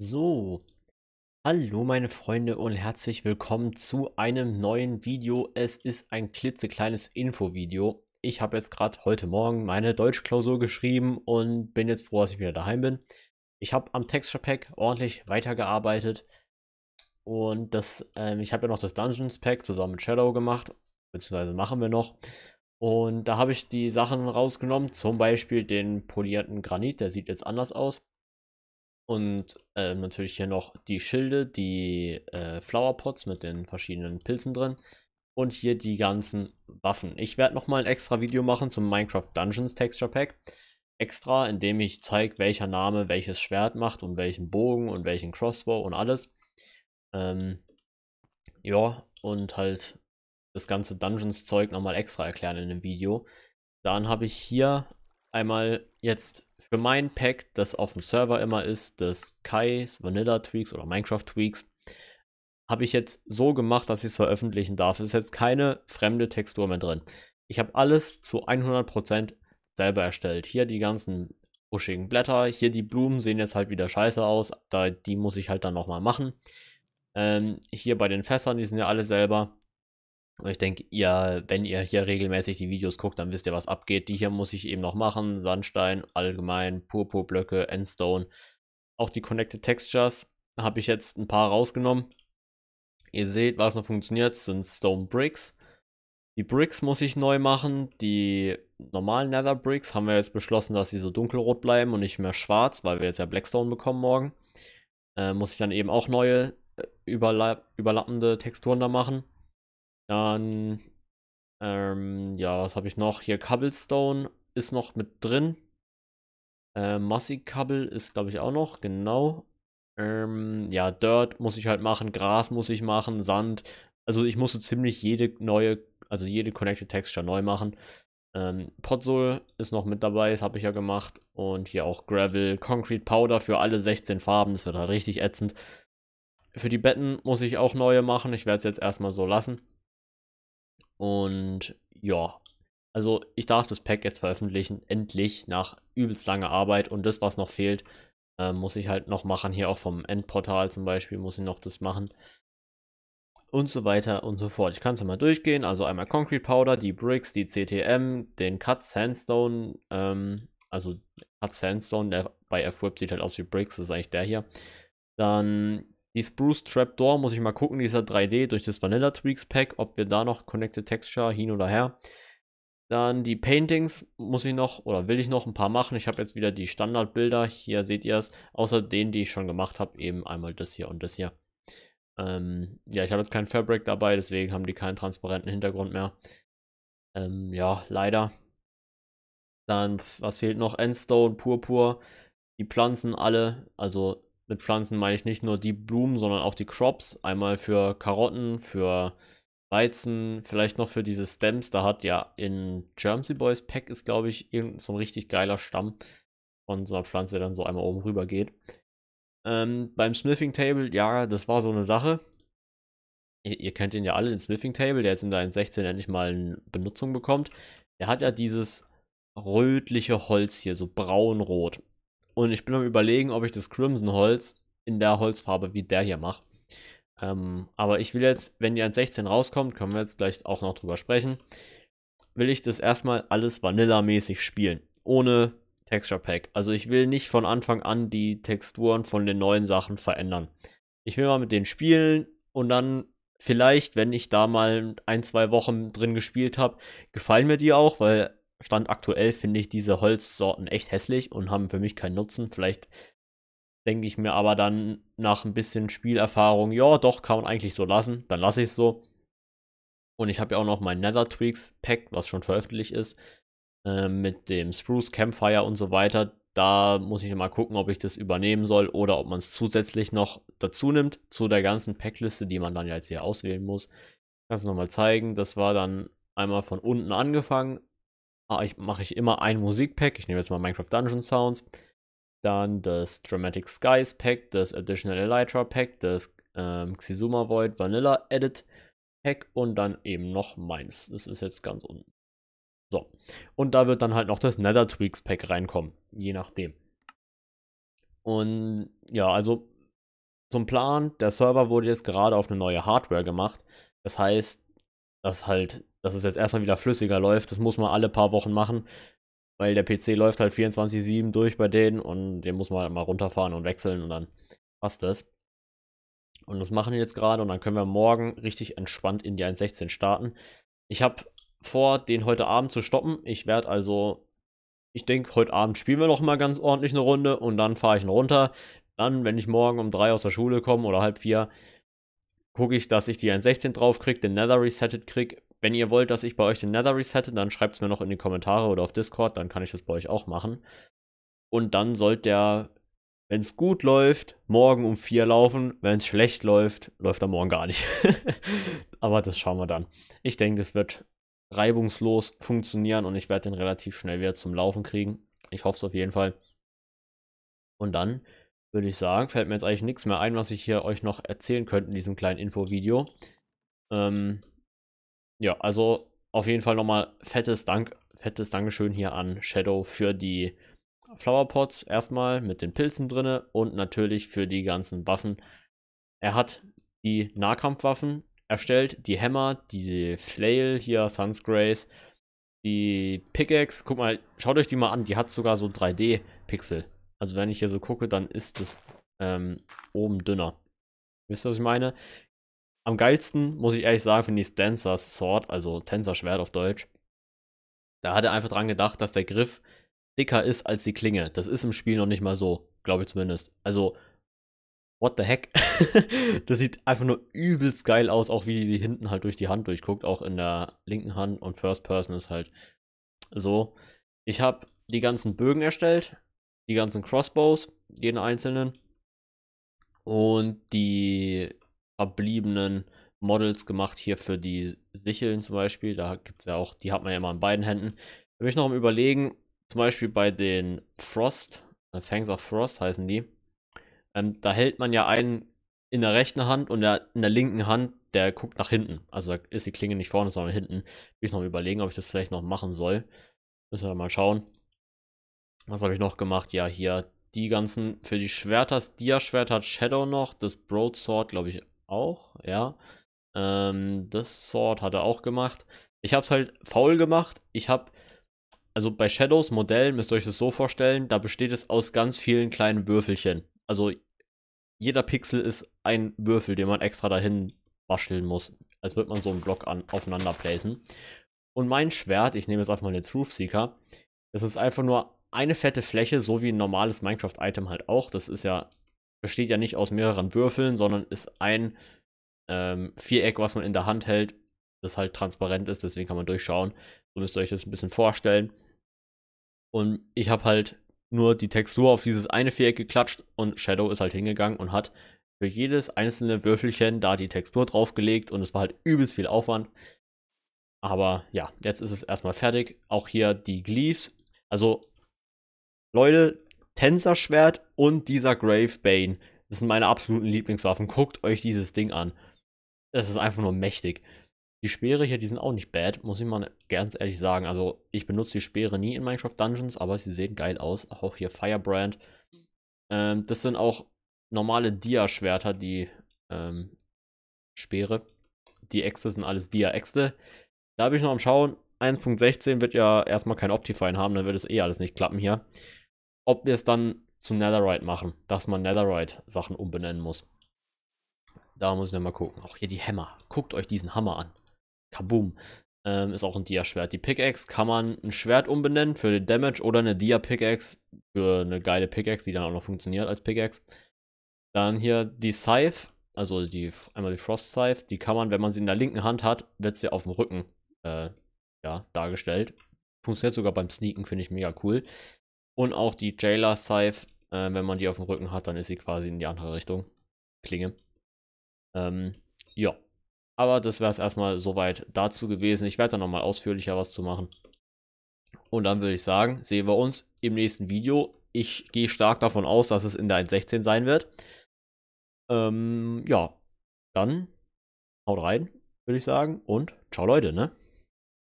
So, hallo meine Freunde und herzlich willkommen zu einem neuen Video. Es ist ein klitzekleines Infovideo. Ich habe jetzt gerade heute Morgen meine Deutschklausur geschrieben und bin jetzt froh, dass ich wieder daheim bin. Ich habe am Texture Pack ordentlich weitergearbeitet und das, ähm, ich habe ja noch das Dungeons Pack zusammen mit Shadow gemacht, beziehungsweise machen wir noch. Und da habe ich die Sachen rausgenommen, zum Beispiel den polierten Granit, der sieht jetzt anders aus und äh, natürlich hier noch die Schilde, die äh, Flowerpots mit den verschiedenen Pilzen drin. Und hier die ganzen Waffen. Ich werde nochmal ein extra Video machen zum Minecraft Dungeons Texture Pack. Extra, indem ich zeige, welcher Name welches Schwert macht und welchen Bogen und welchen Crossbow und alles. Ähm, ja, und halt das ganze Dungeons-Zeug nochmal extra erklären in dem Video. Dann habe ich hier einmal jetzt für mein Pack, das auf dem Server immer ist, das Kai's Vanilla Tweaks oder Minecraft Tweaks, habe ich jetzt so gemacht, dass ich es veröffentlichen darf. Es ist jetzt keine fremde Textur mehr drin. Ich habe alles zu 100% selber erstellt. Hier die ganzen buschigen Blätter, hier die Blumen sehen jetzt halt wieder scheiße aus, da, die muss ich halt dann nochmal machen. Ähm, hier bei den Fässern, die sind ja alle selber. Und ich denke, ihr, wenn ihr hier regelmäßig die Videos guckt, dann wisst ihr, was abgeht. Die hier muss ich eben noch machen. Sandstein, allgemein, Purpurblöcke, Endstone. Auch die Connected Textures habe ich jetzt ein paar rausgenommen. Ihr seht, was noch funktioniert, sind Stone Bricks. Die Bricks muss ich neu machen. Die normalen Nether Bricks haben wir jetzt beschlossen, dass sie so dunkelrot bleiben und nicht mehr schwarz, weil wir jetzt ja Blackstone bekommen morgen. Äh, muss ich dann eben auch neue äh, überla überlappende Texturen da machen. Dann, ähm, ja, was habe ich noch? Hier Cobblestone ist noch mit drin. Äh, Massy Cobble ist, glaube ich, auch noch, genau. Ähm, ja, Dirt muss ich halt machen, Gras muss ich machen, Sand. Also ich musste ziemlich jede neue, also jede Connected Texture neu machen. Ähm, Potsol ist noch mit dabei, das habe ich ja gemacht. Und hier auch Gravel, Concrete Powder für alle 16 Farben, das wird halt richtig ätzend. Für die Betten muss ich auch neue machen, ich werde es jetzt erstmal so lassen. Und ja, also ich darf das Pack jetzt veröffentlichen, endlich nach übelst langer Arbeit und das, was noch fehlt, äh, muss ich halt noch machen. Hier auch vom Endportal zum Beispiel muss ich noch das machen. Und so weiter und so fort. Ich kann es ja mal durchgehen. Also einmal Concrete Powder, die Bricks, die CTM, den Cut Sandstone, ähm, also Cut Sandstone, der bei F-Web sieht halt aus wie Bricks, das ist eigentlich der hier. Dann die Spruce Trapdoor muss ich mal gucken, dieser 3D durch das Vanilla Tweaks Pack, ob wir da noch Connected Texture hin oder her. Dann die Paintings muss ich noch oder will ich noch ein paar machen. Ich habe jetzt wieder die Standardbilder, hier seht ihr es, außer denen, die ich schon gemacht habe, eben einmal das hier und das hier. Ähm, ja, ich habe jetzt kein Fabric dabei, deswegen haben die keinen transparenten Hintergrund mehr. Ähm, ja, leider. Dann, was fehlt noch? Endstone, Purpur, die Pflanzen alle, also mit Pflanzen meine ich nicht nur die Blumen, sondern auch die Crops. Einmal für Karotten, für Weizen, vielleicht noch für diese Stems. Da hat ja in Germsy Boys Pack ist, glaube ich, irgendein so ein richtig geiler Stamm von so einer Pflanze, der dann so einmal oben rüber geht. Ähm, beim Smithing Table, ja, das war so eine Sache. Ihr, ihr kennt ihn ja alle, den Smithing Table, der jetzt in der 1.16 endlich mal eine Benutzung bekommt. Der hat ja dieses rötliche Holz hier, so braunrot. Und ich bin am überlegen, ob ich das Crimson Holz in der Holzfarbe wie der hier mache. Ähm, aber ich will jetzt, wenn die 1.16 rauskommt, können wir jetzt gleich auch noch drüber sprechen, will ich das erstmal alles Vanilla-mäßig spielen. Ohne Texture Pack. Also ich will nicht von Anfang an die Texturen von den neuen Sachen verändern. Ich will mal mit denen spielen und dann vielleicht, wenn ich da mal ein, zwei Wochen drin gespielt habe, gefallen mir die auch, weil Stand aktuell finde ich diese Holzsorten echt hässlich und haben für mich keinen Nutzen. Vielleicht denke ich mir aber dann nach ein bisschen Spielerfahrung, ja, doch, kann man eigentlich so lassen. Dann lasse ich es so. Und ich habe ja auch noch mein Nether Tweaks Pack, was schon veröffentlicht ist, äh, mit dem Spruce Campfire und so weiter. Da muss ich mal gucken, ob ich das übernehmen soll oder ob man es zusätzlich noch dazu nimmt zu der ganzen Packliste, die man dann jetzt hier auswählen muss. Ich kann es nochmal zeigen. Das war dann einmal von unten angefangen, Ah, ich, mache ich immer ein Musikpack. Ich nehme jetzt mal Minecraft Dungeon Sounds. Dann das Dramatic Skies Pack, das Additional Elytra Pack, das ähm, Xizuma Void Vanilla Edit Pack und dann eben noch meins. Das ist jetzt ganz unten. So. Und da wird dann halt noch das Nether Tweaks Pack reinkommen. Je nachdem. Und ja, also zum Plan, der Server wurde jetzt gerade auf eine neue Hardware gemacht. Das heißt, dass halt dass es jetzt erstmal wieder flüssiger läuft. Das muss man alle paar Wochen machen, weil der PC läuft halt 24-7 durch bei denen und den muss man halt mal runterfahren und wechseln und dann passt das. Und das machen wir jetzt gerade und dann können wir morgen richtig entspannt in die 1.16 starten. Ich habe vor, den heute Abend zu stoppen. Ich werde also, ich denke, heute Abend spielen wir noch mal ganz ordentlich eine Runde und dann fahre ich ihn runter. Dann, wenn ich morgen um drei aus der Schule komme oder halb vier, gucke ich, dass ich die 1.16 draufkriege, den Nether resettet kriege, wenn ihr wollt, dass ich bei euch den Nether resette, dann schreibt es mir noch in die Kommentare oder auf Discord, dann kann ich das bei euch auch machen. Und dann sollte der, wenn es gut läuft, morgen um 4 laufen. Wenn es schlecht läuft, läuft er morgen gar nicht. Aber das schauen wir dann. Ich denke, das wird reibungslos funktionieren und ich werde den relativ schnell wieder zum Laufen kriegen. Ich hoffe es auf jeden Fall. Und dann würde ich sagen, fällt mir jetzt eigentlich nichts mehr ein, was ich hier euch noch erzählen könnte in diesem kleinen Infovideo. Ähm, ja, also auf jeden Fall nochmal fettes Dank, fettes Dankeschön hier an Shadow für die Flowerpots erstmal mit den Pilzen drinne und natürlich für die ganzen Waffen. Er hat die Nahkampfwaffen erstellt, die Hammer, die Flail hier, Sunsgrace, die Pickaxe. Guck mal, schaut euch die mal an, die hat sogar so 3D-Pixel. Also wenn ich hier so gucke, dann ist es ähm, oben dünner. Wisst ihr, was ich meine? Am geilsten, muss ich ehrlich sagen, finde ich Dancer's Sword, also Tänzerschwert auf Deutsch. Da hat er einfach dran gedacht, dass der Griff dicker ist als die Klinge. Das ist im Spiel noch nicht mal so, glaube ich zumindest. Also, what the heck? das sieht einfach nur übelst geil aus, auch wie die hinten halt durch die Hand durchguckt, auch in der linken Hand und First Person ist halt so. Ich habe die ganzen Bögen erstellt, die ganzen Crossbows, jeden einzelnen. Und die verbliebenen Models gemacht, hier für die Sicheln zum Beispiel. Da gibt es ja auch, die hat man ja immer in beiden Händen. Da bin ich noch am überlegen, zum Beispiel bei den Frost, äh, Fangs of Frost heißen die. Ähm, da hält man ja einen in der rechten Hand und der, in der linken Hand, der guckt nach hinten. Also ist die Klinge nicht vorne, sondern hinten. Bin ich noch am überlegen, ob ich das vielleicht noch machen soll. Müssen wir mal schauen. Was habe ich noch gemacht? Ja, hier die ganzen, für die Schwerter, das Dia-Schwert hat Shadow noch, das Broadsword, glaube ich, auch, ja. Ähm, das Sword hat er auch gemacht. Ich habe es halt faul gemacht. Ich habe, also bei Shadows Modellen müsst ihr euch das so vorstellen, da besteht es aus ganz vielen kleinen Würfelchen. Also jeder Pixel ist ein Würfel, den man extra dahin wascheln muss. Als würde man so einen Block an, aufeinander placen. Und mein Schwert, ich nehme jetzt einfach mal den Truth Seeker, das ist einfach nur eine fette Fläche, so wie ein normales Minecraft-Item halt auch. Das ist ja besteht ja nicht aus mehreren Würfeln, sondern ist ein ähm, Viereck, was man in der Hand hält, das halt transparent ist, deswegen kann man durchschauen. So müsst ihr euch das ein bisschen vorstellen. Und ich habe halt nur die Textur auf dieses eine Viereck geklatscht und Shadow ist halt hingegangen und hat für jedes einzelne Würfelchen da die Textur draufgelegt und es war halt übelst viel Aufwand. Aber ja, jetzt ist es erstmal fertig. Auch hier die Gleaves. Also Leute, Tänzerschwert und dieser Grave Bane. Das sind meine absoluten Lieblingswaffen. Guckt euch dieses Ding an. Das ist einfach nur mächtig. Die Speere hier, die sind auch nicht bad, muss ich mal ganz ehrlich sagen. Also ich benutze die Speere nie in Minecraft Dungeons, aber sie sehen geil aus. Auch hier Firebrand. Ähm, das sind auch normale Dia-Schwerter, die ähm, Speere. Die Äxte sind alles Dia-Äxte. Da bin ich noch am Schauen. 1.16 wird ja erstmal kein Optifine haben, dann wird es eh alles nicht klappen hier ob wir es dann zu Netherite machen, dass man Netherite Sachen umbenennen muss. Da muss ich mal gucken. Auch hier die Hämmer. Guckt euch diesen Hammer an. Kaboom. Ähm, ist auch ein Dia-Schwert. Die Pickaxe kann man ein Schwert umbenennen für den Damage oder eine Dia-Pickaxe für eine geile Pickaxe, die dann auch noch funktioniert als Pickaxe. Dann hier die Scythe, also die, einmal die Frost Scythe, die kann man, wenn man sie in der linken Hand hat, wird sie auf dem Rücken äh, ja, dargestellt. Funktioniert sogar beim Sneaken, finde ich mega cool. Und auch die Jailer Scythe, äh, wenn man die auf dem Rücken hat, dann ist sie quasi in die andere Richtung. Klinge. Ähm, ja. Aber das wäre es erstmal soweit dazu gewesen. Ich werde da nochmal ausführlicher was zu machen. Und dann würde ich sagen, sehen wir uns im nächsten Video. Ich gehe stark davon aus, dass es in der 1.16 sein wird. Ähm, ja, dann haut rein, würde ich sagen. Und ciao Leute, ne?